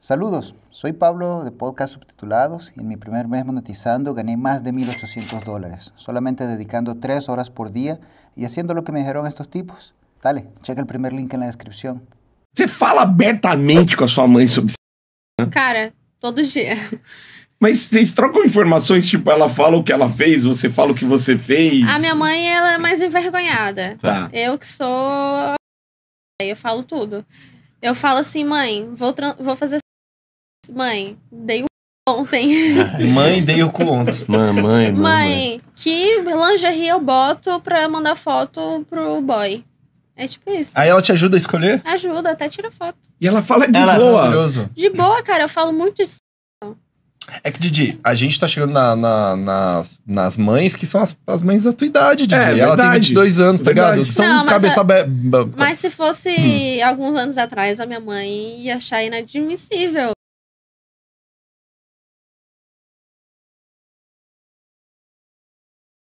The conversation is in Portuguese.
Saludos, soy Pablo de Podcast Subtitulados y en mi primer mes monetizando gané más de 1.800 dólares, solamente dedicando 3 horas por día y haciendo lo que me dijeron estos tipos. Dale, checa el primer link en la descripción. Você fala abertamente com a sua mãe sobre né? Cara, todo dia. Mas vocês trocam informações, tipo, ela fala o que ela fez, você fala o que você fez. A minha mãe, ela é mais envergonhada. Tá. Eu que sou. Eu falo tudo. Eu falo assim, mãe, vou, vou fazer Mãe, dei o ontem. mãe, dei o cu ontem. Mãe, mãe, mãe. que lingerie eu boto pra mandar foto pro boy? É tipo isso. Aí ela te ajuda a escolher? Ajuda, até tira foto. E ela fala de ela é boa. É de boa, cara, eu falo muito isso. é que, Didi, a gente tá chegando na, na, na, nas mães que são as, as, mães da tua idade, Didi. É, Ela tem 22 anos, tá ligado? São Não, cabeça... Mas, é- mas se fosse hum. alguns anos atrás, a minha mãe ia achar inadmissível.